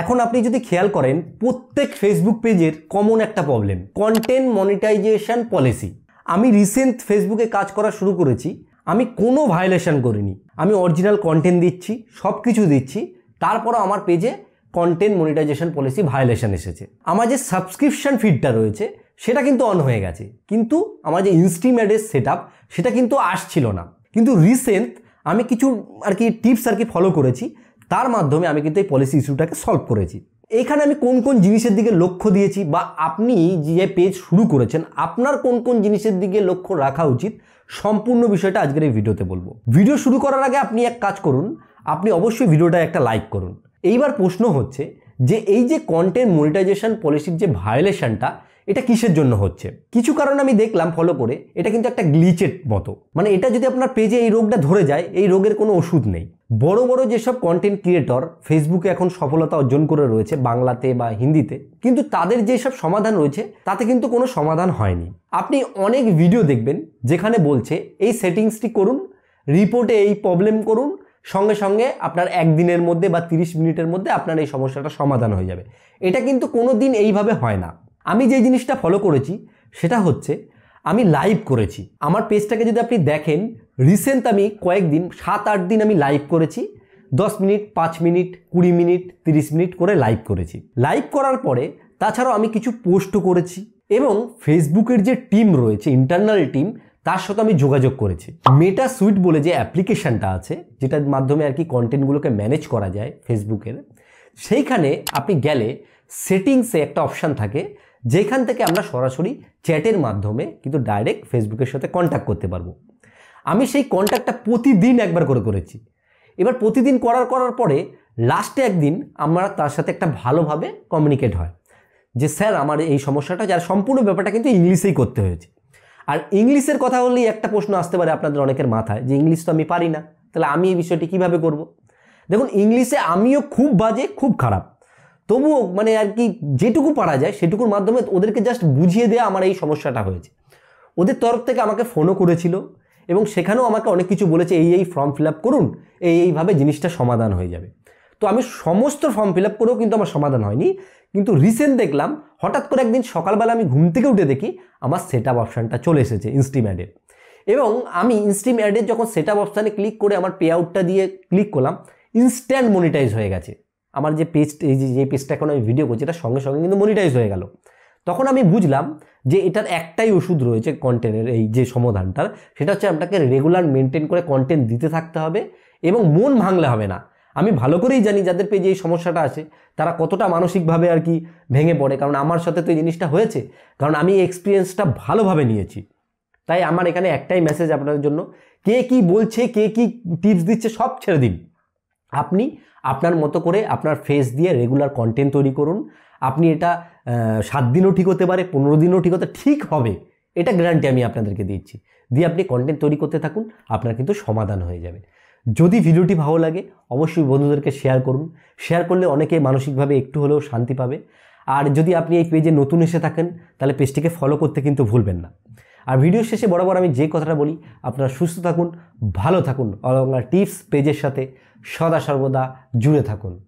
এখন আপনি যদি খেয়াল করেন প্রত্যেক ফেসবুক পেজের কমন একটা প্রবলেম কন্টেন্ট মনিটাইজেশন পলিসি আমি রিসেন্ট ফেসবুকে কাজ করা শুরু করেছি আমি কোনো ভায়োলেশন করিনি আমি অরিজিনাল কন্টেন্ট দিচ্ছি সব কিছু দিচ্ছি তারপরও আমার পেজে কন্টেন্ট মনিটাইজেশন পলিসি ভায়োলেশন এসেছে আমার যে সাবস্ক্রিপশান ফিডটা রয়েছে সেটা কিন্তু অন হয়ে গেছে কিন্তু আমার যে ইনস্টিমেটের সেট সেট সেটা কিন্তু আসছিল না কিন্তু রিসেন্ট আমি কিছু আর কি টিপস আর কি ফলো করেছি তার মাধ্যমে আমি কিন্তু এই পলিসি ইস্যুটাকে সলভ করেছি এখানে আমি কোন কোন জিনিসের দিকে লক্ষ্য দিয়েছি বা আপনি যে পেজ শুরু করেছেন আপনার কোন কোন জিনিসের দিকে লক্ষ্য রাখা উচিত সম্পূর্ণ বিষয়টা আজকের এই ভিডিওতে বলবো ভিডিও শুরু করার আগে আপনি এক কাজ করুন আপনি অবশ্যই ভিডিওটা একটা লাইক করুন এইবার প্রশ্ন হচ্ছে যে এই যে কন্টেন্ট মনিটাইজেশন পলিসির যে ভায়োলেশনটা এটা কিসের জন্য হচ্ছে কিছু কারণ আমি দেখলাম ফলো করে এটা কিন্তু একটা গ্লিচের মতো মানে এটা যদি আপনার পেজে এই রোগটা ধরে যায় এই রোগের কোনো ওষুধ নেই বড় বড় যেসব কন্টেন্ট ক্রিয়েটর ফেসবুকে এখন সফলতা অর্জন করে রয়েছে বাংলাতে বা হিন্দিতে কিন্তু তাদের যেসব সমাধান রয়েছে তাতে কিন্তু কোনো সমাধান হয়নি আপনি অনেক ভিডিও দেখবেন যেখানে বলছে এই সেটিংসটি করুন রিপোর্টে এই প্রবলেম করুন সঙ্গে সঙ্গে আপনার একদিনের মধ্যে বা তিরিশ মিনিটের মধ্যে আপনার এই সমস্যাটা সমাধান হয়ে যাবে এটা কিন্তু কোনো দিন এইভাবে হয় না আমি যে জিনিসটা ফলো করেছি সেটা হচ্ছে আমি লাইভ করেছি আমার পেজটাকে যদি আপনি দেখেন রিসেন্ট আমি কয়েকদিন সাত আট দিন আমি লাইভ করেছি দশ মিনিট পাঁচ মিনিট কুড়ি মিনিট তিরিশ মিনিট করে লাইভ করেছি লাইভ করার পরে তাছাড়াও আমি কিছু পোস্টও করেছি এবং ফেসবুকের যে টিম রয়েছে ইন্টারনাল টিম তার সাথে আমি যোগাযোগ করেছি মেটা সুইট বলে যে অ্যাপ্লিকেশানটা আছে যেটার মাধ্যমে আর কি কন্টেন্টগুলোকে ম্যানেজ করা যায় ফেসবুকের সেইখানে আপনি গেলে সেটিংসে একটা অপশান থাকে যেখান থেকে আমরা সরাসরি চ্যাটের মাধ্যমে কিন্তু ডাইরেক্ট ফেসবুকের সাথে কন্ট্যাক্ট করতে পারবো আমি সেই কন্ট্যাক্টটা প্রতিদিন একবার করে করেছি এবার প্রতিদিন করার করার পরে লাস্টে একদিন আমরা তার সাথে একটা ভালোভাবে কমিউনিকেট হয় যে স্যার আমার এই সমস্যাটা যার সম্পূর্ণ ব্যাপারটা কিন্তু ইংলিশেই করতে হয়েছে আর ইংলিশের কথা হলেই একটা প্রশ্ন আসতে পারে আপনাদের অনেকের মাথায় যে ইংলিশ তো আমি পারি না তাহলে আমি এই বিষয়টি কিভাবে করব। দেখুন ইংলিশে আমিও খুব বাজে খুব খারাপ তবুও মানে আর কি যেটুকু পারা যায় সেটুকুর মাধ্যমে ওদেরকে জাস্ট বুঝিয়ে দেওয়া আমার এই সমস্যাটা হয়েছে ওদের তরফ থেকে আমাকে ফোনও করেছিল এবং সেখানেও আমাকে অনেক কিছু বলেছে এই এই ফর্ম ফিল করুন এই এইভাবে জিনিসটা সমাধান হয়ে যাবে তো আমি সমস্ত ফর্ম ফিল আপ করেও কিন্তু আমার সমাধান হয়নি কিন্তু রিসেন্ট দেখলাম হঠাৎ করে একদিন সকালবেলা আমি ঘুম থেকে উঠে দেখি আমার সেট আপ অপশানটা চলে এসেছে ইনস্ট্রিম অ্যাডের এবং আমি ইনস্ট্রিম অ্যাডের যখন সেট আপ অপশানে ক্লিক করে আমার পে আউটটা দিয়ে ক্লিক করলাম ইনস্ট্যান্ট মনিটাইজ হয়ে গেছে আমার যে পেজটা এই যে পেজটা এখন আমি ভিডিও করছি এটা সঙ্গে সঙ্গে কিন্তু মনিটাইজ হয়ে গেল তখন আমি বুঝলাম যে এটার একটাই ওষুধ রয়েছে কন্টেন্টের এই যে সমাধানটার সেটা হচ্ছে আপনাকে রেগুলার মেনটেন করে কন্টেন্ট দিতে থাকতে হবে এবং মন ভাঙলে হবে না আমি ভালো করেই জানি যাদের পেজে এই সমস্যাটা আছে তারা কতটা মানসিকভাবে আর কি ভেঙে পড়ে কারণ আমার সাথে তো এই জিনিসটা হয়েছে কারণ আমি এক্সপিরিয়েন্সটা ভালোভাবে নিয়েছি তাই আমার এখানে একটাই মেসেজ আপনাদের জন্য কে কি বলছে কে কি টিপস দিচ্ছে সব ছেড়ে দিন আপনি আপনার মতো করে আপনার ফেস দিয়ে রেগুলার কন্টেন্ট তৈরি করুন আপনি এটা সাত দিনও ঠিক হতে পারে পনেরো দিনও ঠিক হতে ঠিক হবে এটা গ্যারান্টি আমি আপনাদেরকে দিচ্ছি দিয়ে আপনি কন্টেন্ট তৈরি করতে থাকুন আপনার কিন্তু সমাধান হয়ে যাবে যদি ভিডিওটি ভালো লাগে অবশ্যই বন্ধুদেরকে শেয়ার করুন শেয়ার করলে অনেকে মানসিকভাবে একটু হলেও শান্তি পাবে আর যদি আপনি এই পেজে নতুন এসে থাকেন তাহলে পেজটিকে ফলো করতে কিন্তু ভুলবেন না আর ভিডিও শেষে বরাবর আমি যে কথাটা বলি আপনারা সুস্থ থাকুন ভালো থাকুন অলঙ্গার টিপস পেজের সাথে সদা সর্বদা জুড়ে থাকুন